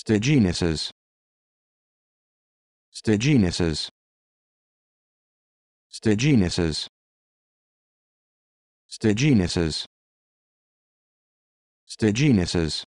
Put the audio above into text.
Stegenuses. Stegenuses. Stegenuses. Stegenuses. Stegenuses.